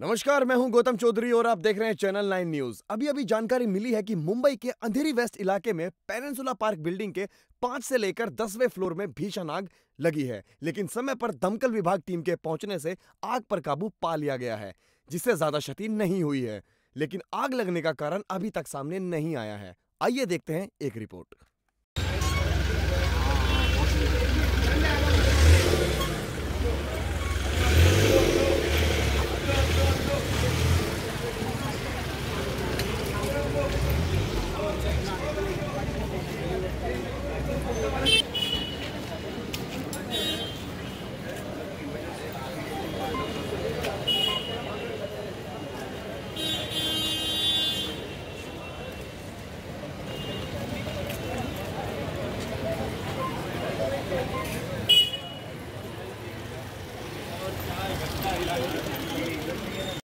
नमस्कार मैं हूं गौतम चौधरी और आप देख रहे हैं चैनल नाइन न्यूज अभी अभी जानकारी मिली है कि मुंबई के अंधेरी वेस्ट इलाके में पेरेंसुला पार्क बिल्डिंग के पांच से लेकर दसवें फ्लोर में भीषण आग लगी है लेकिन समय पर दमकल विभाग टीम के पहुंचने से आग पर काबू पा लिया गया है जिससे ज्यादा क्षति नहीं हुई है लेकिन आग लगने का कारण अभी तक सामने नहीं आया है आइए देखते हैं एक रिपोर्ट